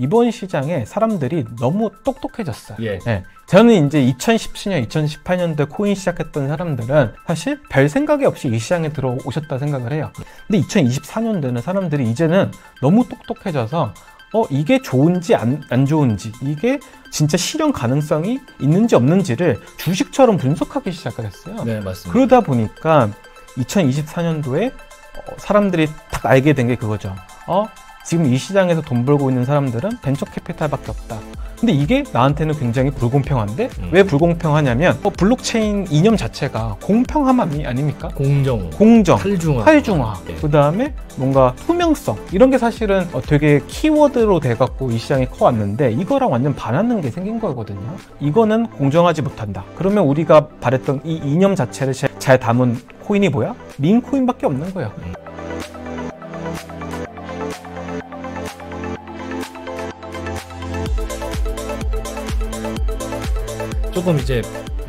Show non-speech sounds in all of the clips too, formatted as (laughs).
이번 시장에 사람들이 너무 똑똑해졌어요. 예. 예. 저는 이제 2017년, 2018년도에 코인 시작했던 사람들은 사실 별 생각이 없이 이 시장에 들어오셨다 생각을 해요. 근데 2024년도에는 사람들이 이제는 너무 똑똑해져서 어, 이게 좋은지 안, 안 좋은지, 이게 진짜 실현 가능성이 있는지 없는지를 주식처럼 분석하기 시작을 했어요. 네, 맞습니다. 그러다 보니까 2024년도에 어, 사람들이 딱 알게 된 게 그거죠. 어, 지금 이 시장에서 돈 벌고 있는 사람들은 벤처 캐피탈밖에 없다. 근데 이게 나한테는 굉장히 불공평한데 음. 왜 불공평하냐면 어, 블록체인 이념 자체가 공평함 아닙니까? 공정, 공정, 탈중화, 탈중화. 네. 그 다음에 뭔가 투명성 이런 게 사실은 어, 되게 키워드로 돼갖고 이 시장에 커왔는데 이거랑 완전 반하는 게 생긴 거거든요. 이거는 공정하지 못한다. 그러면 우리가 바랬던 이 이념 자체를 잘 담은 코인이 뭐야? 링코인밖에 없는 거야. 음. 조금 이제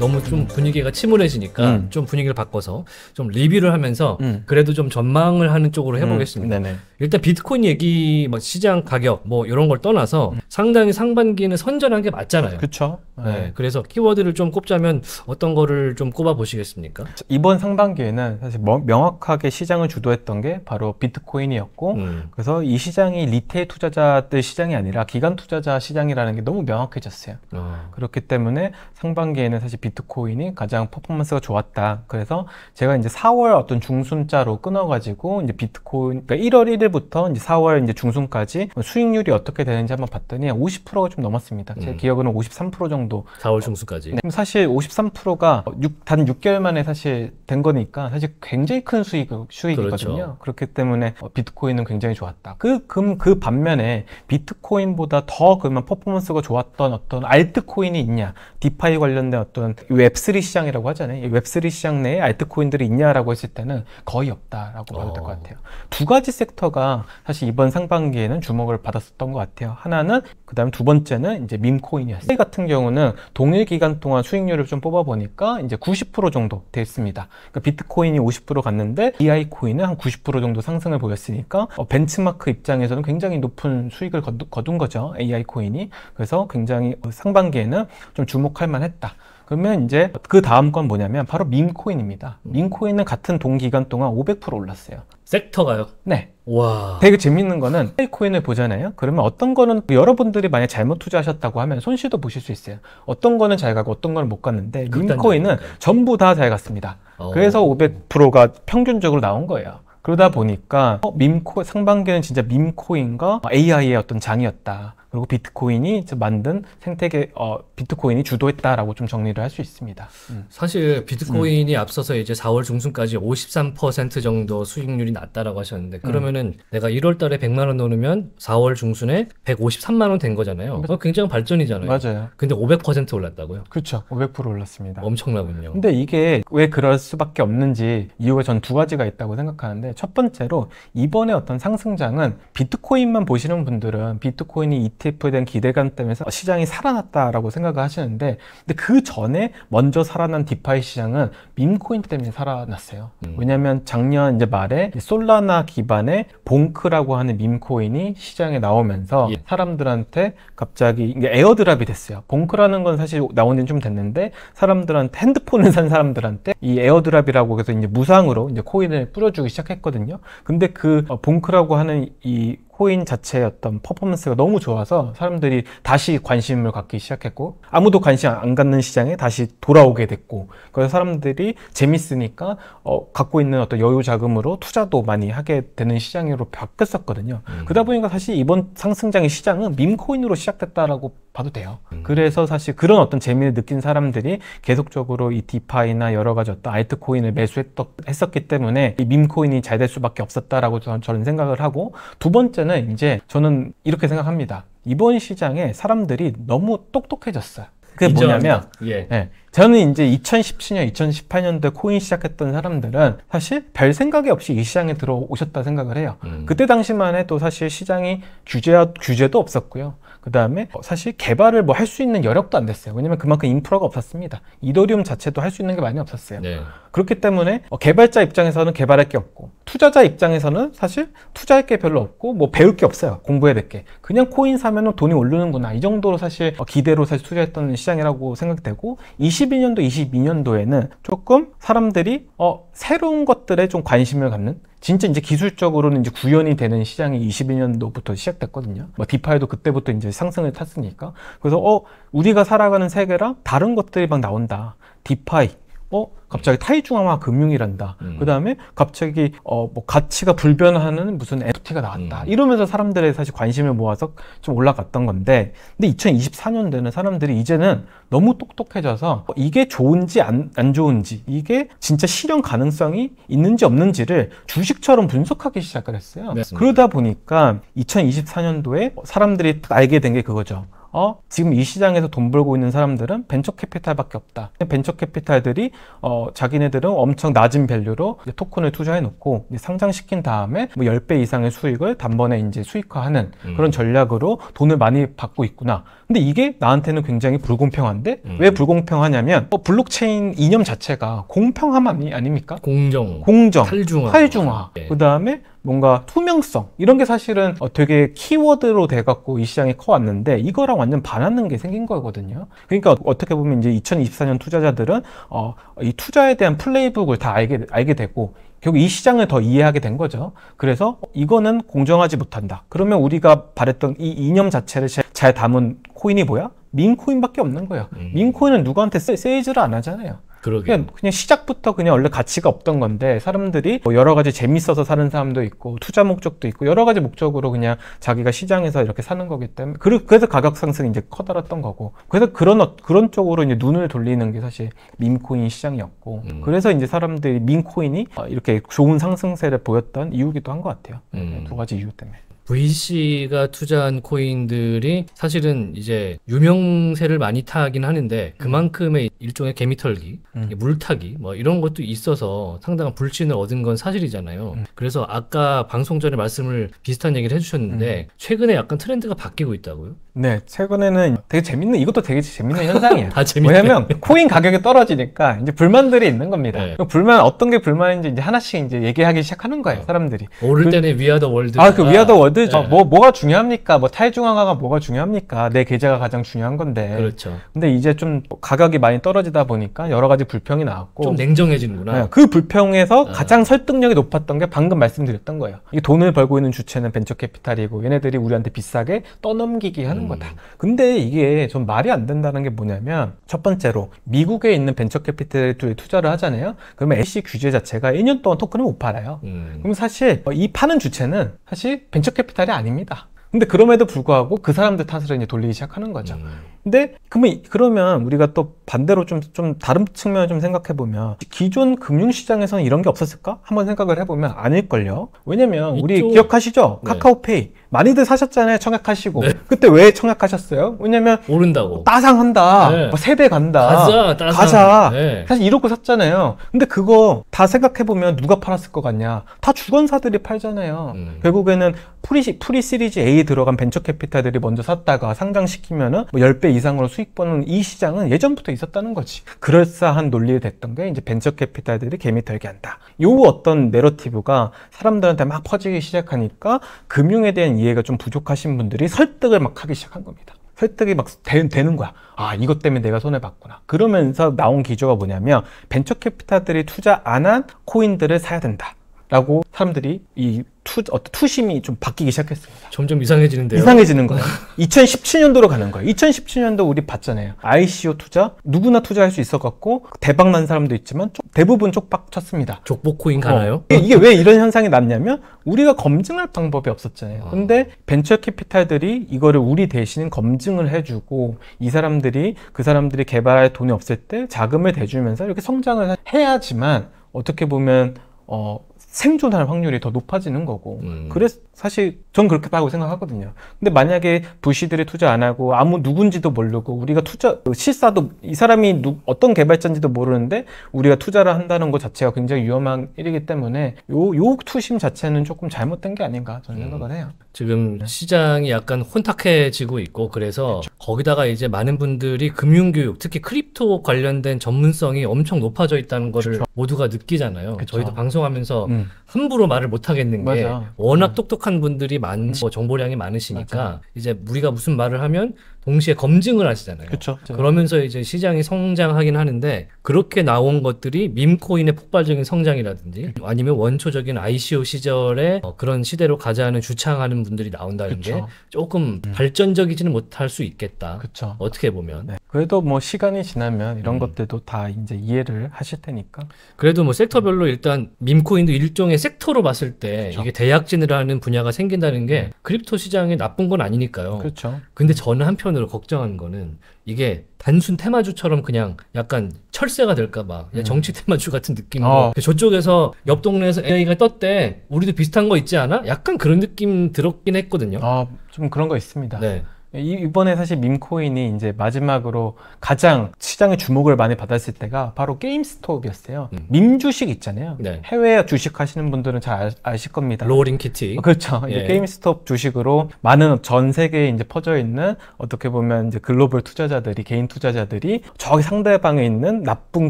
너무 좀 음. 분위기가 침울해지니까 음. 좀 분위기를 바꿔서 좀 리뷰를 하면서 음. 그래도 좀 전망을 하는 쪽으로 음. 해보겠습니다. 음. 일단 비트코인 얘기, 뭐 시장 가격 뭐 이런 걸 떠나서 음. 상당히 상반기에는 선전한 게 맞잖아요. 그렇죠. 네. 네. 그래서 키워드를 좀 꼽자면 어떤 거를 좀 꼽아 보시겠습니까? 이번 상반기에는 사실 명확하게 시장을 주도했던 게 바로 비트코인이었고 그래서 이 시장이 리테일 투자자들 시장이 아니라 기관 투자자 시장이라는 게 너무 명확해졌어요. 어. 그렇기 때문에 상반기에는 사실 비트 비트코인이 가장 퍼포먼스가 좋았다. 그래서 제가 이제 4월 어떤 중순자로 끊어가지고 이제 비트코인, 그러니까 1월 1일부터 이제 4월 이제 중순까지 수익률이 어떻게 되는지 한번 봤더니 50%가 좀 넘었습니다. 제 음. 기억으로는53% 정도. 4월 중순까지. 네. 사실 53%가 6, 단 6개월 만에 사실 된 거니까 사실 굉장히 큰 수익, 수익이거든요. 그렇죠. 그렇기 때문에 어, 비트코인은 굉장히 좋았다. 그, 그, 그 반면에 비트코인보다 더 그러면 퍼포먼스가 좋았던 어떤 알트코인이 있냐. 디파이 관련된 어떤 보면 웹3 시장이라고 하잖아요. 웹3 시장 내에 알트코인들이 있냐라고 했을 때는 거의 없다라고 봐도 어. 될것 같아요. 두 가지 섹터가 사실 이번 상반기에는 주목을 받았었던 것 같아요. 하나는 그다음에 두 번째는 이제 밈코인이었어요. 같은 경우는 동일 기간 동안 수익률을 좀 뽑아 보니까 이제 90% 정도 됐습니다. 그러니까 비트코인이 50% 갔는데 DI 코인은 한 90% 정도 상승을 보였으니까 어, 벤치마크 입장에서는 굉장히 높은 수익을 거둔 거죠. AI 코인이. 그래서 굉장히 상반기에는 좀 주목할 만했다. 그러면 이제 그 다음 건 뭐냐면 바로 민코인입니다. 음. 민코인은 같은 동기간 동안 500% 올랐어요. 섹터가요? 네. 와. 되게 재밌는 거는 코인을 보잖아요. 그러면 어떤 거는 여러분들이 만약 잘못 투자하셨다고 하면 손실도 보실 수 있어요. 어떤 거는 잘 가고 어떤 거는 못 갔는데 민코인은 전부 다 잘 갔습니다. 오. 어. 그래서 500%가 평균적으로 나온 거예요. 그러다 보니까 어, 밈코 상반기는 진짜 밈코인과 AI의 어떤 장이었다. 그리고 비트코인이 만든 생태계 어, 비트코인이 주도했다라고 좀 정리를 할 수 있습니다. 음. 사실 비트코인이 음. 앞서서 이제 4월 중순까지 53% 정도 수익률이 났다라고 하셨는데 음. 그러면은 음. 내가 1월 달에 100만 원 넣으면 4월 중순에 153만 원 된 거잖아요. 그 굉장히 발전이잖아요. 맞아요. 근데 500% 올랐다고요? 그렇죠. 500% 올랐습니다. 엄청나군요. 근데 이게 왜 그럴 수밖에 없는지 이유가 전 두 가지가 있다고 생각하는데 첫 번째로 이번에 어떤 상승장은 비트코인만 보시는 분들은 비트코인이 ETF에 대한 기대감 때문에 시장이 살아났다라고 생각을 하시는데 근데 그 전에 먼저 살아난 디파이 시장은 민코인 때문에 살아났어요. 음. 왜냐하면 작년 이제 말에 솔라나 기반의 봉크라고 하는 민코인이 시장에 나오면서 예. 사람들한테 갑자기 에어드랍이 됐어요. 봉크라는 건 사실 나온 지는 좀 됐는데 사람들한테 핸드폰을 산 사람들한테 이 에어드랍이라고 해서 이제 무상으로 이제 코인을 뿌려주기 시작했거든요. 근데 그 어, 봉크라고 하는 이 코인 자체의 어떤 퍼포먼스가 너무 좋아서 사람들이 다시 관심을 갖기 시작했고 아무도 관심 안 갖는 시장에 다시 돌아오게 됐고 그래서 사람들이 재밌으니까 어, 갖고 있는 어떤 여유 자금으로 투자도 많이 하게 되는 시장으로 바뀌었었거든요. 음. 그러다 보니까 사실 이번 상승장의 시장은 밈코인으로 시작됐다라고 봐도 돼요. 음. 그래서 사실 그런 어떤 재미를 느낀 사람들이 계속적으로 이 디파이나 여러 가지 어떤 알트코인을 매수했었기 때문에 이 밈코인이 잘 될 수밖에 없었다라고 저는 생각을 하고 두 번째는 보면은 이제 저는 이렇게 생각합니다. 이번 시장에 사람들이 너무 똑똑해졌어요. 그게 뭐냐면 예. 예. 저는 이제 2017년, 2018년도에 코인 시작했던 사람들은 사실 별 생각이 없이 이 시장에 들어오셨다 생각을 해요. 음. 그때 당시만 해도 사실 시장이 규제, 규제도 없었고요. 그 다음에 어, 사실 개발을 뭐 할 수 있는 여력도 안 됐어요. 왜냐면 그만큼 인프라가 없었습니다. 이더리움 자체도 할 수 있는 게 많이 없었어요. 네. 그렇기 때문에 어, 개발자 입장에서는 개발할 게 없고 투자자 입장에서는 사실 투자할 게 별로 없고 뭐 배울 게 없어요. 공부해야 될 게. 그냥 코인 사면은 돈이 오르는구나. 이 정도로 사실 어, 기대로 사실 투자했던 시장이라고 생각되고 2021년도, 22년도에는 조금 사람들이 어, 새로운 것들에 좀 관심을 갖는 진짜 이제 기술적으로는 이제 구현이 되는 시장이 21년도부터 시작됐거든요. 뭐 디파이도 그때부터 이제 상승을 탔으니까. 그래서 어 우리가 살아가는 세계랑 다른 것들이 막 나온다. 디파이, 어 갑자기 타이중앙화 금융이란다. 음. 그 다음에 갑자기 어뭐 가치가 불변하는 무슨 NFT가 나왔다. 음. 이러면서 사람들의 사실 관심을 모아서 좀 올라갔던 건데, 근데 2024년대는 사람들이 이제는 너무 똑똑해져서 이게 좋은지 안, 안 좋은지, 이게 진짜 실현 가능성이 있는지 없는지를 주식처럼 분석하기 시작을 했어요. 네. 그러다 보니까 2024년도에 사람들이 알게 된 게 그거죠. 어, 지금 이 시장에서 돈 벌고 있는 사람들은 벤처 캐피탈밖에 없다. 벤처 캐피탈들이 어, 자기네들은 엄청 낮은 밸류로 토큰을 투자해 놓고 상장시킨 다음에 뭐 10배 이상의 수익을 단번에 이제 수익화하는 음. 그런 전략으로 돈을 많이 받고 있구나. 근데 이게 나한테는 굉장히 불공평한데 음. 왜 불공평하냐면 어, 블록체인 이념 자체가 공평함 아닙니까? 공정, 공정, 탈중화, 탈중화. 네. 예. 그 다음에 뭔가 투명성 이런 게 사실은 어, 되게 키워드로 돼갖고 이 시장에 커왔는데 이거랑 완전 반하는 게 생긴 거거든요. 그러니까 어떻게 보면 이제 2024년 투자자들은 어, 이 투자에 대한 플레이북을 다 알게 알게 되고 결국 이 시장을 더 이해하게 된 거죠. 그래서 이거는 공정하지 못한다. 그러면 우리가 바랬던 이 이념 자체를 잘 담은 코인이 뭐야? 민코인밖에 없는 거예요. 음. 민코인은 누구한테 세, 세일즈를 안 하잖아요. 그러게. 그냥, 그냥 시작부터 그냥 원래 가치가 없던 건데 사람들이 뭐 여러 가지 재밌어서 사는 사람도 있고 투자 목적도 있고 여러 가지 목적으로 그냥 자기가 시장에서 이렇게 사는 거기 때문에 그래서 그 가격 상승이 이제 커다랐던 거고 그래서 그런 어, 그런 쪽으로 이제 눈을 돌리는 게 사실 민코인 시장이었고 음. 그래서 이제 사람들이 민코인이 어, 이렇게 좋은 상승세를 보였던 이유기도 한 것 같아요. 음. 네, 두 가지 이유 때문에. VC가 투자한 코인들이 사실은 이제 유명세를 많이 타긴 하는데 그만큼의 일종의 개미털기, 음. 물타기 뭐 이런 것도 있어서 상당한 불신을 얻은 건 사실이잖아요. 음. 그래서 아까 방송 전에 말씀을 비슷한 얘기를 해주셨는데 음. 최근에 약간 트렌드가 바뀌고 있다고요. 네, 최근에는 되게 재밌는 이것도 되게 재밌는 현상이에요. (laughs) 아, 왜냐면 코인 가격이 떨어지니까 이제 불만들이 있는 겁니다. 네. 불만 어떤 게 불만인지 이제 하나씩 이제 얘기하기 시작하는 거예요, 어. 사람들이. 오를 그, 때는 위아더 월드. 아, 그 위아더 월드. 네. 뭐 뭐가 중요합니까? 뭐 탈중앙화가 뭐가 중요합니까? 내 계좌가 가장 중요한 건데. 그렇죠. 근데 이제 좀 가격이 많이 떨어지다 보니까 여러 가지 불평이 나왔고 좀 냉정해지는구나. 네, 그 불평에서 아. 가장 설득력이 높았던 게 방금 말씀드렸던 거예요. 이 돈을 벌고 있는 주체는 벤처 캐피탈이고 얘네들이 우리한테 비싸게 떠넘기기 한 음. 하는 음. 거다. 근데 이게 좀 말이 안 된다는 게 뭐냐면 첫 번째로 미국에 있는 벤처 캐피탈에 투자를 하잖아요. 그러면 AC 규제 자체가 1년 동안 토큰을 못 팔아요. 음. 그럼 사실 이 파는 주체는 사실 벤처 캐피탈이 아닙니다. 근데 그럼에도 불구하고 그 사람들 탓으로 이제 돌리기 시작하는 거죠. 음. 근데 그러면 그러면 우리가 또 반대로 좀 좀 다른 측면을 좀 생각해 보면 기존 금융시장에서는 이런 게 없었을까? 한번 생각을 해보면 아닐걸요. 왜냐면 이쪽... 우리 기억하시죠? 네. 카카오페이 많이들 사셨잖아요. 청약하시고 네. 그때 왜 청약하셨어요? 왜냐면 오른다고 따상한다, 네. 뭐 세배 간다, 가자, 따상. 가자. 네. 사실 이러고 샀잖아요. 근데 그거 다 생각해 보면 누가 팔았을 것 같냐? 다 주권사들이 팔잖아요. 음. 결국에는 프리 프리 시리즈 A 들어간 벤처 캐피탈들이 먼저 샀다가 상장시키면은 뭐 10배 이상으로 수익 보는 이 시장은 예전부터 있었다는 거지. 그럴싸한 논리에 됐던 게 이제 벤처 캐피탈들이 개미 털게 한다. 요 어떤 내러티브가 사람들한테 막 퍼지기 시작하니까 금융에 대한 이해가 좀 부족하신 분들이 설득을 막 하기 시작한 겁니다. 설득이 막 되, 는 거야. 아, 이것 때문에 내가 손해봤구나. 그러면서 나온 기조가 뭐냐면 벤처 캐피탈들이 투자 안 한 코인들을 사야 된다. 라고 사람들이 이 투, 어떤 투심이 좀 바뀌기 시작했습니다. 점점 이상해지는데요. 이상해지는 거예요. 2017년도로 (laughs) 가는 거예요. 2017년도 우리 봤잖아요. ICO 투자 누구나 투자할 수 있어 갖고 대박 난 사람도 있지만 쪽, 대부분 쪽박 쳤습니다. 족보 코인 가나요? 어. 이게 왜 이런 현상이 났냐면 우리가 검증할 방법이 없었잖아요. 아. 근데 벤처 캐피탈들이 이거를 우리 대신 검증을 해주고 이 사람들이 그 사람들이 개발할 돈이 없을 때 자금을 대주면서 이렇게 성장을 해야지만 어떻게 보면 어, 생존할 확률이 더 높아지는 거고 음. 그래서 사실 전 그렇게 라고 생각하거든요. 근데 만약에 부시들이 투자 안 하고 아무 누군지도 모르고 우리가 투자 실사도 이 사람이 누, 어떤 개발자인지도 모르는데 우리가 투자를 한다는 것 자체가 굉장히 위험한 일이기 때문에 요, 요 투심 자체는 조금 잘못된 게 아닌가 저는 음, 생각을 해요. 지금 네. 시장이 약간 혼탁해지고 있고 그래서 그렇죠. 거기다가 이제 많은 분들이 금융 교육 특히 크립토 관련된 전문성이 엄청 높아져 있다는 거를 그렇죠. 모두가 느끼잖아요. 그렇죠. 저희도 방송하면서 음. 함부로 말을 못 하겠는 게 맞아. 워낙 음. 똑똑한 분들이 많, 고 뭐 정보량이 많으시니까 맞아. 이제 우리가 무슨 말을 하면 동시에 검증을 하시잖아요. 그렇죠. 그러면서 이제 시장이 성장하긴 하는데 그렇게 나온 것들이 밈코인의 폭발적인 성장이라든지 아니면 원초적인 ICO 시절에 어, 그런 시대로 가자는 주창하는 분들이 나온다는 그쵸. 게 조금 음. 발전적이지는 못할 수 있겠다. 그렇 어떻게 보면. 네. 그래도 뭐 시간이 지나면 이런 음. 것들도 다 이제 이해를 하실 테니까. 그래도 뭐 섹터별로 일단 밈코인도 일종의 섹터로 봤을 때 그쵸. 이게 대약진이라는 분야가 생긴다는 게 음. 크립토 시장에 나쁜 건 아니니까요. 그렇죠. 근데 저는 한편 한편으로 걱정하는 거는 이게 단순 테마주처럼 그냥 약간 철새가 될까봐 음. 정치 테마주 같은 느낌으로 어. 그 저쪽에서 옆 동네에서 AI가 떴대 우리도 비슷한 거 있지 않아? 약간 그런 느낌 들었긴 했거든요. 아좀 어, 그런 거 있습니다. 네. 이번에 사실 민코인이 이제 마지막으로 가장 시장의 주목을 많이 받았을 때가 바로 게임스톱이었어요. 음. 민 주식 있잖아요. 네. 해외 주식 하시는 분들은 잘 아, 실 겁니다. 로링 키티. 어, 그렇죠. 예. 게임스톱 주식으로 많은 전 세계에 이제 퍼져 있는 어떻게 보면 이제 글로벌 투자자들이 개인 투자자들이 저기 상대방에 있는 나쁜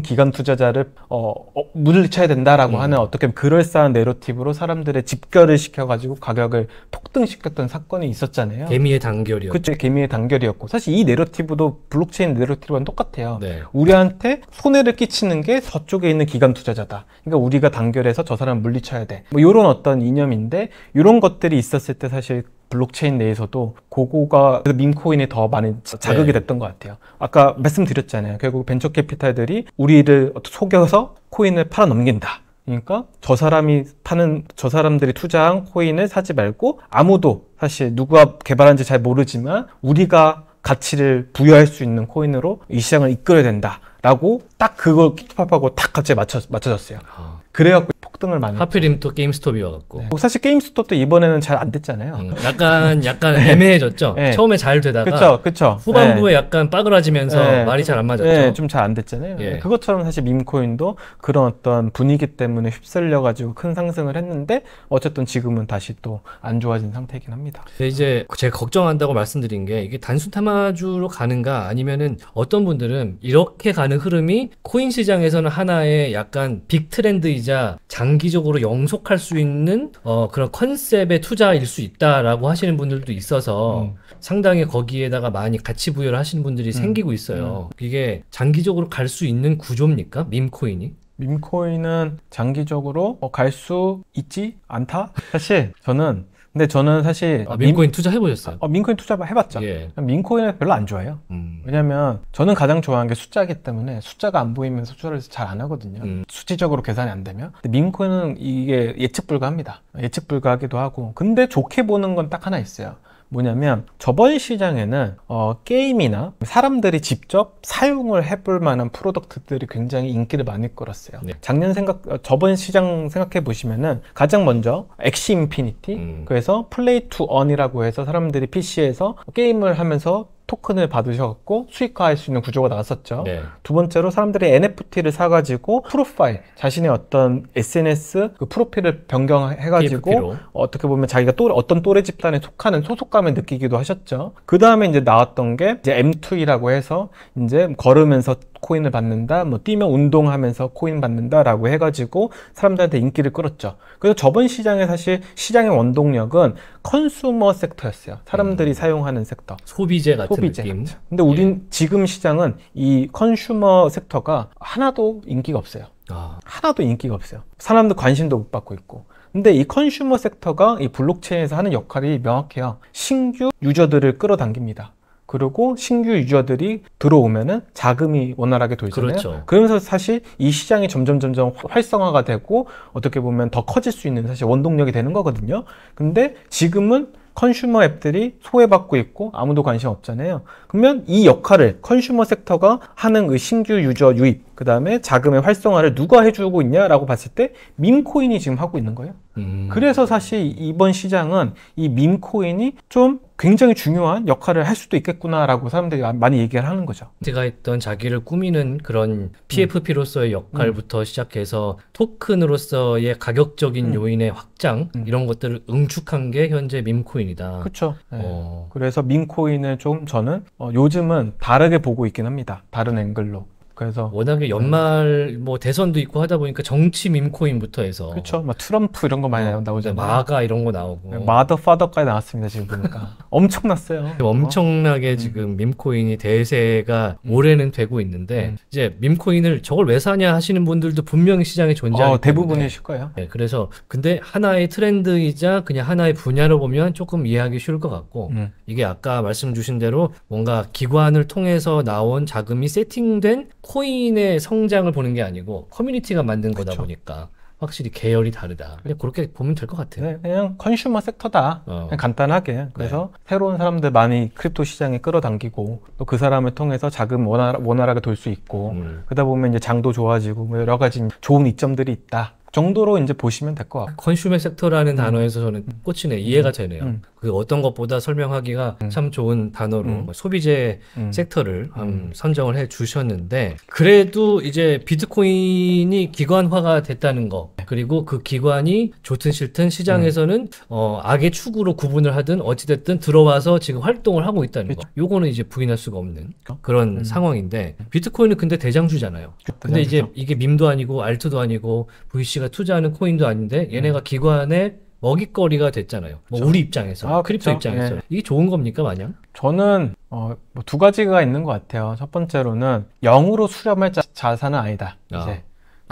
기관 투자자를 어, 어 물리쳐야 된다라고 음. 하는 어떻게 보면 그럴싸한 내러티브로 사람들의 집결을 시켜가지고 가격을 폭등시켰던 사건이 있었잖아요. 개미의 단결이요. 그렇죠. 번째 개미의 단결이었고 사실 이 내러티브도 블록체인 내러티브랑 똑같아요. 네. 우리한테 손해를 끼치는 게 저쪽에 있는 기관 투자자다. 그러니까 우리가 단결해서 저 사람 물리쳐야 돼. 뭐 이런 어떤 이념인데 이런 것들이 있었을 때 사실 블록체인 내에서도 고고가 민코인에 더 많은 자극이 네. 됐던 것 같아요. 아까 말씀드렸잖아요. 결국 벤처 캐피탈들이 우리를 속여서 코인을 팔아넘긴다. 그러니까 저 사람이 파는 저 사람들이 투자한 코인을 사지 말고 아무도 사실 누가 개발한지 잘 모르지만 우리가 가치를 부여할 수 있는 코인으로 이 시장을 이끌어야 된다라고 딱 그걸 키트팝하고 딱 같이 맞춰 맞춰졌어요. 아. 그래갖고 폭등을 많이 하필이면 또 게임스톱이어갖고 네. 사실 게임스톱도 이번에는 잘 안 됐잖아요 음, 약간 (laughs) 약간 네. 애매해졌죠 네. 처음에 잘 되다가 그쵸, 그쵸. 후반부에 네. 약간 빠그라지면서 네. 말이 잘 안 맞았죠 네, 좀 잘 안 됐잖아요 예. 그것처럼 사실 밈코인도 그런 어떤 분위기 때문에 휩쓸려가지고 큰 상승을 했는데 어쨌든 지금은 다시 또 안 좋아진 상태이긴 합니다 이제 제가 걱정한다고 말씀드린 게 이게 단순 타마주로 가는가 아니면은 어떤 분들은 이렇게 가는 흐름이 코인 시장에서는 하나의 약간 빅 트렌드이자 장 장기적으로 영속할 수 있는 어, 그런 컨셉의 투자일 수 있다라고 하시는 분들도 있어서 음. 상당히 거기에다가 많이 가치 부여를 하시는 분들이 음. 생기고 있어요. 음. 이게 장기적으로 갈 수 있는 구조입니까? 밈코인이? 밈코인은 장기적으로 갈 수 있지 않다? 사실 저는 근데 저는 사실 아, 민코인 투자해 보셨어요? 어, 민코인 투자 해봤죠. 예. 민코인을 별로 안 좋아해요. 음. 왜냐하면 저는 가장 좋아하는 게 숫자이기 때문에 숫자가 안 보이면서 투자를 잘 안 하거든요. 음. 수치적으로 계산이 안 되면. 근데 민코인은 이게 예측 불가합니다. 예측 불가하기도 하고. 근데 좋게 보는 건 딱 하나 있어요. 뭐냐면 저번 시장에는 어, 게임이나 사람들이 직접 사용을 해볼 만한 프로덕트들이 굉장히 인기를 많이 끌었어요. 네. 작년 생각 어, 저번 시장 생각해 보시면은 가장 먼저 엑시 인피니티 음. 그래서 플레이 투 언이라고 해서 사람들이 PC에서 게임을 하면서 토큰을 받으셔갖고 수익화할 수 있는 구조가 나왔었죠. 네. 두 번째로 사람들이 NFT를 사가지고 프로파일 자신의 어떤 SNS 그 프로필을 변경해가지고 PFP로. 어떻게 보면 자기가 또 어떤 또래 집단에 속하는 소속감을 느끼기도 하셨죠. 그 다음에 이제 나왔던 게 이제 M2이라고 해서 이제 걸으면서 코인을 받는다, 뭐 뛰면 운동하면서 코인 받는다라고 해가지고 사람들한테 인기를 끌었죠. 그래서 저번 시장에 사실 시장의 원동력은 컨슈머 섹터였어요. 사람들이 음. 사용하는 섹터. 소비재 같은 소비재 느낌. 같은. 근데 우린 예. 지금 시장은 이 컨슈머 섹터가 하나도 인기가 없어요. 아. 하나도 인기가 없어요. 사람들 관심도 못 받고 있고. 근데 이 컨슈머 섹터가 이 블록체인에서 하는 역할이 명확해요. 신규 유저들을 끌어당깁니다. 그리고 신규 유저들이 들어오면은 자금이 원활하게 돌잖아요. 그렇죠. 그러면서 사실 이 시장이 점점 점점 활성화가 되고 어떻게 보면 더 커질 수 있는 사실 원동력이 되는 거거든요. 근데 지금은 컨슈머 앱들이 소외받고 있고 아무도 관심 없잖아요. 그러면 이 역할을 컨슈머 섹터가 하는 그 신규 유저 유입 그 다음에 자금의 활성화를 누가 해주고 있냐라고 봤을 때 밈코인이 지금 하고 있는 거예요. 음. 그래서 사실 이번 시장은 이 밈코인이 좀 굉장히 중요한 역할을 할 수도 있겠구나라고 사람들이 많이 얘기를 하는 거죠. 제가 했던 자기를 꾸미는 그런 PFP로서의 음. 역할부터 음. 시작해서 토큰으로서의 가격적인 음. 요인의 확장 음. 이런 것들을 응축한 게 현재 밈코인이다. 그렇죠. 네. 어. 그래서 밈코인을 좀 저는 어, 요즘은 다르게 보고 있긴 합니다. 다른 앵글로. 그래서 워낙에 네. 연말 뭐 대선도 있고 하다 보니까 정치 민코인부터 해서 그렇죠. 막 트럼프 이런 거 많이 어, 나오잖아요. 마가 이런 거 나오고 네, 마더 파더까지 나왔습니다 지금 보니까 (laughs) 엄청났어요. 엄청나게 어? 지금 민코인이 대세가 음. 올해는 되고 있는데 음. 이제 민코인을 저걸 왜 사냐 하시는 분들도 분명히 시장에 존재하고 어, 대부분이실 거예요. 네, 그래서 근데 하나의 트렌드이자 그냥 하나의 분야로 보면 조금 이해하기 쉬울 것 같고 음. 이게 아까 말씀 주신 대로 뭔가 기관을 통해서 나온 자금이 세팅된 코인의 성장을 보는 게 아니고 커뮤니티가 만든 거다 보니까 확실히 계열이 다르다. 그냥 그렇게 보면 될 것 같아요. 네, 그냥 컨슈머 섹터다. 어. 그냥 간단하게. 그래서 네. 새로운 사람들 많이 크립토 시장에 끌어당기고 또 그 사람을 통해서 자금 원활, 원활하게 돌 수 있고 음. 그러다 보면 이제 장도 좋아지고 뭐 여러 가지 좋은 이점들이 있다. 정도로 이제 보시면 될 것 같아요. 컨슈머 섹터라는 음. 단어에서 저는 꽂히네 음. 이해가 되네요. 음. 그 어떤 것보다 설명하기가 음. 참 좋은 단어로 음. 뭐 소비재 음. 섹터를 선정을 해 주셨는데 그래도 이제 비트코인이 기관화가 됐다는 거 네. 그리고 그 기관이 좋든 싫든 시장에서는 어, 악의 축으로 구분을 하든 어찌됐든 들어와서 지금 활동을 하고 있다는 그쵸. 거. 그렇죠. 요거는 이제 부인할 수가 없는 그렇죠. 그런 상황인데 비트코인은 근데 대장주잖아요. 그렇죠. 근데 대장주죠. 이제 이게 밈도 아니고 알트도 아니고 VC가 지가 투자하는 코인도 아닌데 얘네가 음. 기관에 먹잇거리가 됐잖아요. 뭐 그렇죠. 우리 입장에서, 아, 크립토 그렇 입장에서 네. 이게 좋은 겁니까 마냥? 저는 어, 뭐두 가지가 있는 것 같아요. 첫 번째로는 영으로 수렴할 자, 산은 아니다. 아. 이제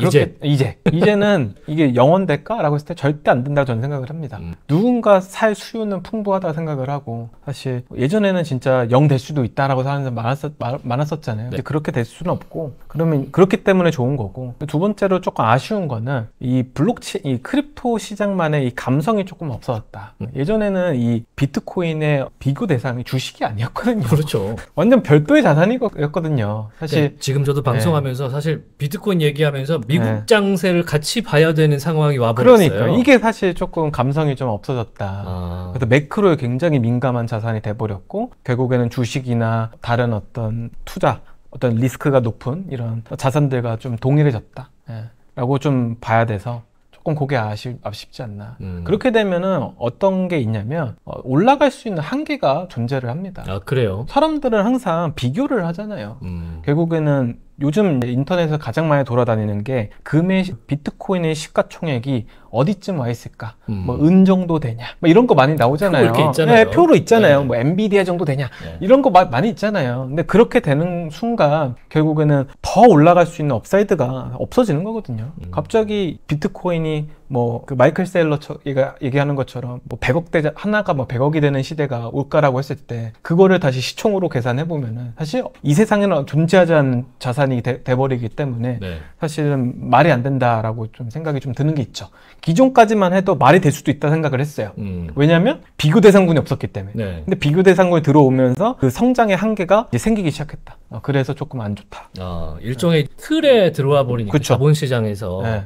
이제 이제 이제는 이게 영원 될까라고 했을 때 절대 안 된다고 저는 생각을 합니다. 음. 누군가 살 수요는 풍부하다 고 생각을 하고 사실 예전에는 진짜 영 될 수도 있다라고 사는 사람 많았었 많았었잖아요. 네. 근데 그렇게 될 수는 없고 그러면 그렇기 때문에 좋은 거고 두 번째로 조금 아쉬운 거는 이 블록체인 이 크립토 시장만의 이 감성이 조금 없어졌다. 음. 예전에는 이 비트코인의 비교 대상이 주식이 아니었거든요. 그렇죠. (laughs) 완전 별도의 자산이었거든요. 사실 네. 지금 저도 네. 방송하면서 네. 사실 비트코인 얘기하면서 미국 네. 장세를 같이 봐야 되는 상황이 와버렸어요. 그러니까 이게 사실 조금 감성이 좀 없어졌다. 아. 그래서 매크로에 굉장히 민감한 자산이 돼버렸고 결국에는 주식이나 다른 어떤 투자, 어떤 리스크가 높은 이런 자산들과 좀 동일해졌다. 예. 라고 좀 봐야 돼서 조금 그게 아쉽, 아쉽지 않나. 음. 그렇게 되면은 어떤 게 있냐면 어, 올라갈 수 있는 한계가 존재를 합니다. 아 그래요? 사람들은 항상 비교를 하잖아요. 음. 결국에는 요즘 인터넷에서 가장 많이 돌아다니는 게 금의 비트코인의 시가총액이 어디쯤 와 있을까? 음. 뭐은 정도 되냐? 뭐 이런 거 많이 나오잖아요. 표 있잖아요. 네, 표로 있잖아요. 네. 뭐 엔비디아 정도 되냐? 네. 이런 거 마, 많이 있잖아요. 근데 그렇게 되는 순간 결국에는 더 올라갈 수 있는 업사이드가 없어지는 거거든요. 음. 갑자기 비트코인이 뭐그 마이클 셀러가 처, 얘기하는 것처럼 뭐 100억 대 하나가 뭐 100억이 되는 시대가 올까라고 했을 때 그거를 다시 시총으로 계산해 보면은 사실 이 세상에는 존재하지 않은 자산이 돼, 버리기 때문에 네. 사실은 말이 안 된다라고 좀 생각이 좀 드는 게 있죠. 기존까지만 해도 말이 될 수도 있다 생각을 했어요. 음. 왜냐하면 비교 대상군이 없었기 때문에. 네. 근데 비교 대상군이 들어오면서 그 성장의 한계가 이제 생기기 시작했다. 어, 그래서 조금 안 좋다. 아, 일종의 네. 틀에 들어와 버리니까 그쵸. 자본 시장에서. 네.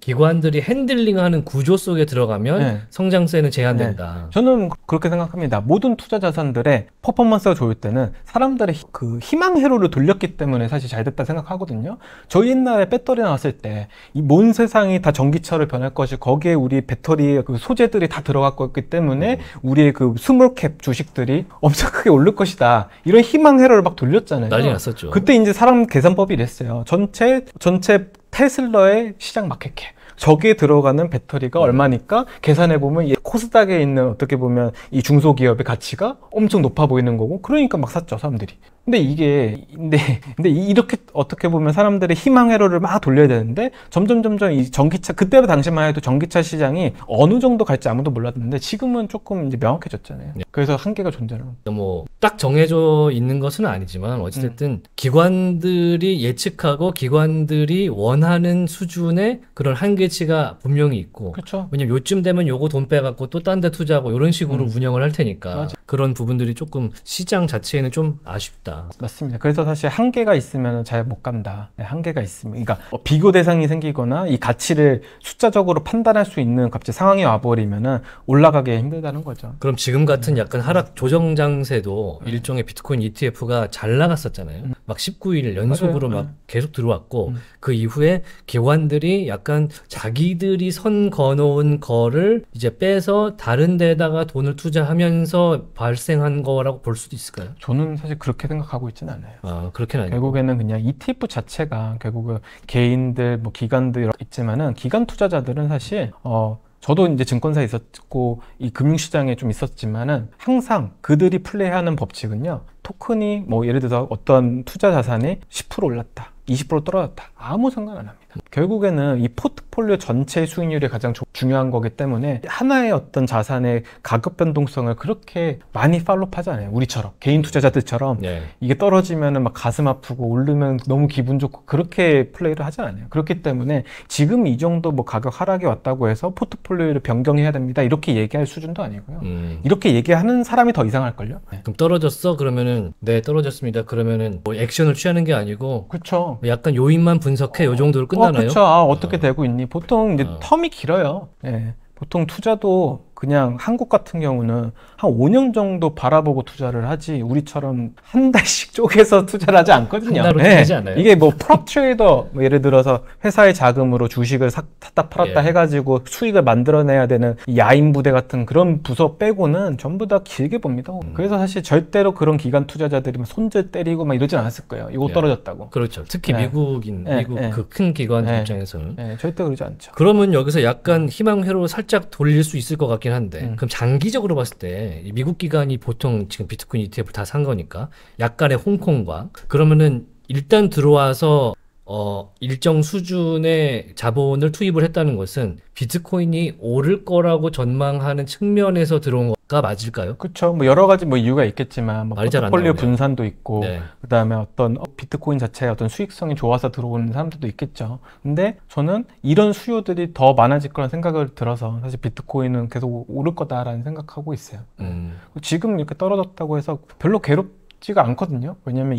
기관들이 핸들링하는 구조 속에 들어가면 네. 성장세는 제한된다. 네. 저는 그렇게 생각합니다. 모든 투자 자산들의 퍼포먼스가 좋을 때는 사람들의 그 희망 회로를 돌렸기 때문에 사실 잘 됐다 생각하거든요. 저 옛날에 배터리 나왔을 때이먼 세상이 다 전기차로 변할 것이 거기에 우리 배터리 그 소재들이 다 들어갔기 때문에 네. 우리의 그 스몰캡 주식들이 엄청 크게 오를 것이다. 이런 희망 회로를 막 돌렸잖아요. 난리 났었죠. 그때 이제 사람 계산법이 이랬어요. 전체 전체 테슬러의 시장 마켓캡 저기에 들어가는 배터리가 네. 얼마니까 계산해 보면 코스닥에 있는 어떻게 보면 이 중소기업의 가치가 엄청 높아 보이는 거고 그러니까 막 샀죠 사람들이 근데 이게 근데 (laughs) 근데 이렇게 어떻게 보면 사람들의 희망 회로를 막 돌려야 되는데 점점 점점 이 전기차 그때 당시만 해도 전기차 시장이 어느 정도 갈지 아무도 몰랐는데 지금은 조금 이제 명확해졌잖아요. 네. 그래서 한계가 존재하는. 뭐딱 정해져 있는 것은 아니지만 어찌됐든 음. 기관들이 예측하고 기관들이 원하는 수준의 그런 한계치가 분명히 있고. 그렇죠. 왜냐면 요쯤 되면 요거 돈 빼갖고 또 딴 데 투자하고 이런 식으로 음. 운영을 할 테니까 맞아. 그런 부분들이 조금 시장 자체에는 좀 아쉽다. 맞습니다. 그래서 사실 한계가 있으면 잘 못 간다. 네, 한계가 있으면, 그러니까 뭐 비교 대상이 생기거나 이 가치를 숫자적으로 판단할 수 있는 갑자기 상황이 와버리면은 올라가기 힘들다는 거죠. 그럼 지금 같은 음. 약간 하락 조정 장세도 음. 일종의 비트코인 ETF가 잘 나갔었잖아요. 음. 막 19일 연속으로 맞아요. 막 음. 계속 들어왔고 음. 그 이후에 개환들이 약간 자기들이 선 거놓은 거를 이제 빼서 다른 데다가 돈을 투자하면서 발생한 거라고 볼 수도 있을까요? 저는 사실 그렇게 생각하고 있지 않아요. 아, 그렇게는 아니 결국에는 그냥 ETF 자체가 결국은 개인들, 뭐 기관들 있지만은 기관 투자자들은 사실 어 저도 이제 증권사에 있었고 이 금융시장에 좀 있었지만은 항상 그들이 플레이하는 법칙은요 토큰이 뭐 예를 들어서 어떠 투자 자산이 10% 올랐다 20% 떨어졌다. 아무 상관 안 합니다. 결국에는 이 포트폴리오 전체 수익률이 가장 중요한 거기 때문에 하나의 어떤 자산의 가격 변동성을 그렇게 많이 팔로우하지 않아요. 우리처럼 개인 투자자들처럼 네. 이게 떨어지면은 막 가슴 아프고 오르면 너무 기분 좋고 그렇게 플레이를 하지 않아요. 그렇기 때문에 지금 이 정도 뭐 가격 하락이 왔다고 해서 포트폴리오를 변경해야 됩니다. 이렇게 얘기할 수준도 아니고요. 음. 이렇게 얘기하는 사람이 더 이상할 걸요. 네. 그럼 떨어졌어 그러면은 네 떨어졌습니다. 그러면은 뭐 액션을 취하는 게 아니고 그렇죠. 약간 요인만 분석해 어. 요 정도로 끝. 어, 끝나나요? 어, 그렇죠. 아, 어떻게 되고 있니? 보통 이제 어. 텀이 길어요. 예. 보통 투자도 그냥 한국 같은 경우는 한 5년 정도 바라보고 투자를 하지 우리처럼 한 달씩 (laughs) 쪼개서 투자를 하지 않거든요. 한 네. 않아요. 이게 뭐 프롭 트레이더 뭐 예를 들어서 회사의 자금으로 주식을 샀다 팔았다 예. 해가지고 수익을 만들어내야 되는 야인 부대 같은 그런 부서 빼고는 전부 다 길게 봅니다. 음. 그래서 사실 절대로 그런 기관 투자자들이 손절 때리고 막 이러진 않았을 거예요. 이거 예. 떨어졌다고. 그렇죠. 특히 예. 미국인 네, 미국 네. 그큰 기관 입장에서는 절대 그러지 않죠. 그러면 여기서 약간 희망회로 살짝 돌릴 수 있을 것 같긴. 같긴 한데 음. 그럼 장기적으로 봤을 때 미국 기관이 보통 지금 비트코인 ETF 다산 거니까 약간의 홍콩과 그러면은 일단 들어와서 어, 일정 수준의 자본을 투입을 했다는 것은 비트코인이 오를 거라고 전망하는 측면에서 들어온 것과 맞을까요? 그렇죠. 뭐 여러 가지 뭐 이유가 있겠지만 뭐 포트폴리오 분산도 있고 네. 그다음에 어떤 비트코인 자체의 어떤 수익성이 좋아서 들어오는 사람들도 있겠죠. 근데 저는 이런 수요들이 더 많아질 거란 생각을 들어서 사실 비트코인은 계속 오를 거다라는 생각하고 있어요. 음. 지금 이렇게 떨어졌다고 해서 별로 괴롭 지가 않거든요. 왜냐하면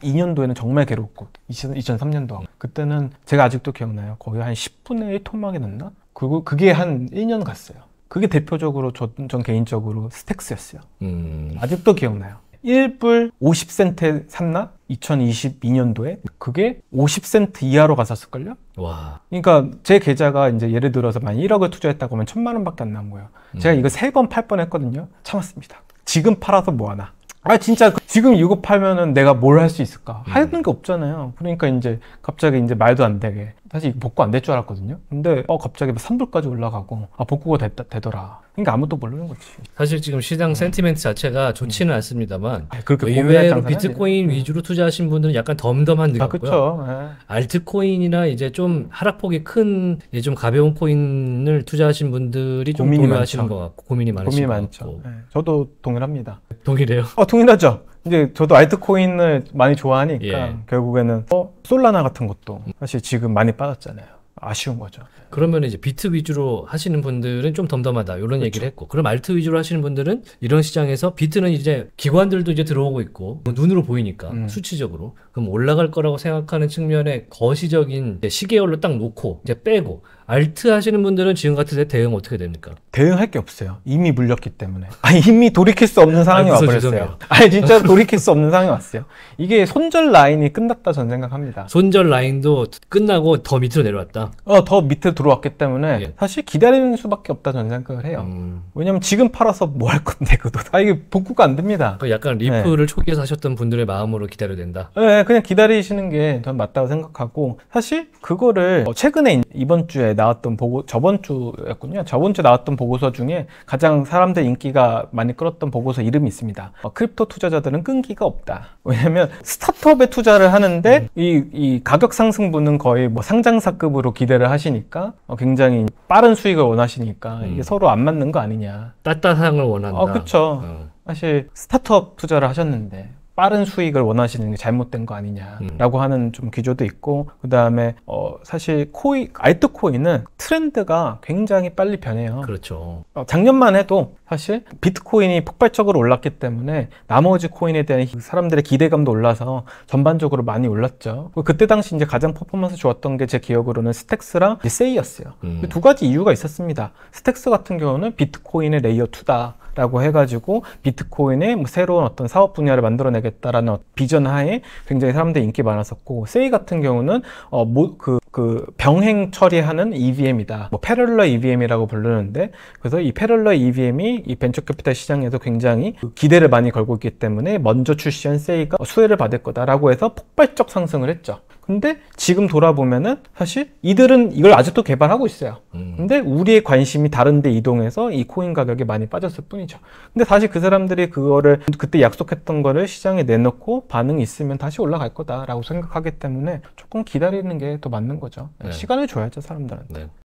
2002년도에는 정말 괴롭고 2 0 0 3년도 그때는 제가 아직도 기억나요 거의 한 10분의 1 토막에 넣나? 그리고 그게 한 1년 갔어요 그게 대표적으로 저, 전 개인적으로 스택스였어요 음. 아직도 기억나요 1불 5 0센트 샀나? 2022년도에 그게 50센트 이하로 갔었을걸요? 와. 그러니까 제 계좌가 이제 예를 들어서 만 1억을 투자했다고 하면 천만 원밖에 안 나온 거예요. 음. 제가 이거 3번8번 했거든요. 참았습니다. 지금 팔아서 뭐 하나? 아 진짜 그 지금 이거 팔면은 내가 뭘 할 수 있을까? 음. 하는 게 없잖아요. 그러니까 이제 갑자기 이제 말도 안 되게 사실 복구 안 될 줄 알았거든요. 근데 어 갑자기 막 3불까지 올라가고 아 복구가 됐다, 되더라. 그러니까 아무도 모르는 거지. 사실 지금 시장 음. 센티멘트 자체가 좋지는 음. 않습니다만 아, 의외로 비트코인 네. 위주로 음. 투자하신 분들은 약간 덤덤한 느낌 아, 고요 네. 예. 알트코인이나 이제 좀 하락폭이 큰 좀 가벼운 코인을 투자하신 분들이 좀 고민이 하시 많죠. 것 같고 고민이 많으신 고민이 많죠. 네. 저도 동일합니다. 동일해요? 아 동일하죠. 이제 저도 알트코인을 많이 좋아하니까 예. 결국에는 어, 솔라나 같은 것도 사실 지금 많이 빠졌잖아요. 아쉬운 거죠. 그러면 이제 비트 위주로 하시는 분들은 좀 덤덤하다 이런 그렇죠. 얘기를 했고 그럼 알트 위주로 하시는 분들은 이런 시장에서 비트는 이제 기관들도 이제 들어오고 있고 뭐 눈으로 보이니까 음. 수치적으로 그럼 올라갈 거라고 생각하는 측면에 거시적인 시계열로 딱 놓고 이제 빼고 알트 하시는 분들은 지금 같은 데 대응 어떻게 됩니까? 대응할 게 없어요. 이미 물렸기 때문에. 아, 이미 돌이킬 수 없는 상황이 아, 와버렸어요. 아니, 진짜 돌이킬 수 없는 상황이 왔어요. 이게 손절 라인이 끝났다 전 생각합니다. 손절 라인도 끝나고 더 밑으로 내려왔다? 어, 더 밑으로 들어왔기 때문에 예. 사실 기다리는 수밖에 없다 전 생각을 해요. 음. 왜냐면 지금 팔아서 뭐 할 건데, 그도 아, 이게 복구가 안 됩니다. 그 약간 리프를 네. 초기에 사셨던 분들의 마음으로 기다려야 된다? 네, 그냥 기다리시는 게 더 맞다고 생각하고 사실 그거를 어, 최근에 이번 주에 나왔던 보고 저번 주였군요. 저번 주 나왔던 보고서 중에 가장 사람들 인기가 많이 끌었던 보고서 이름이 있습니다. 어, 크립토 투자자들은 끈기가 없다. (laughs) 왜냐하면 스타트업에 투자를 하는데 음. 이, 이 가격 상승분은 거의 뭐 상장사급으로 기대를 하시니까 어, 굉장히 빠른 수익을 원하시니까 음. 이게 서로 안 맞는 거 아니냐. 따따상을 원한다. 어, 그렇죠. 사실 스타트업 투자를 하셨는데 빠른 수익을 원하시는 게 잘못된 거 아니냐라고 음. 하는 좀 기조도 있고 그 다음에 어 사실 코인 알트코인은 트렌드가 굉장히 빨리 변해요. 그렇죠. 어, 작년만 해도 사실 비트코인이 폭발적으로 올랐기 때문에 나머지 코인에 대한 사람들의 기대감도 올라서 전반적으로 많이 올랐죠. 그 그때 당시 이제 가장 퍼포먼스 좋았던 게 제 기억으로는 스택스랑 세이였어요. 음. 두 가지 이유가 있었습니다. 스택스 같은 경우는 비트코인의 레이어 2다. 라고 해가지고 비트코인의 뭐 새로운 어떤 사업 분야를 만들어내겠다라는 비전 하에 굉장히 사람들이 인기 많았었고 세이 같은 경우는 어, 모, 그, 그 병행 처리하는 EVM이다. 뭐 패럴러 EVM이라고 부르는데 그래서 이 패럴러 EVM이 이 벤처 캐피탈 시장에서 굉장히 그 기대를 많이 걸고 있기 때문에 먼저 출시한 세이가 수혜를 받을 거다라고 해서 폭발적 상승을 했죠. 근데 지금 돌아보면은 사실 이들은 이걸 아직도 개발하고 있어요. 음. 근데 우리의 관심이 다른데 이동해서 이 코인 가격이 많이 빠졌을 뿐이죠. 근데 다시 그 사람들이 그거를 그때 약속했던 거를 시장에 내놓고 반응이 있으면 다시 올라갈 거다라고 생각하기 때문에 조금 기다리는 게 더 맞는 거죠. 네. 시간을 줘야죠 사람들한테. 네.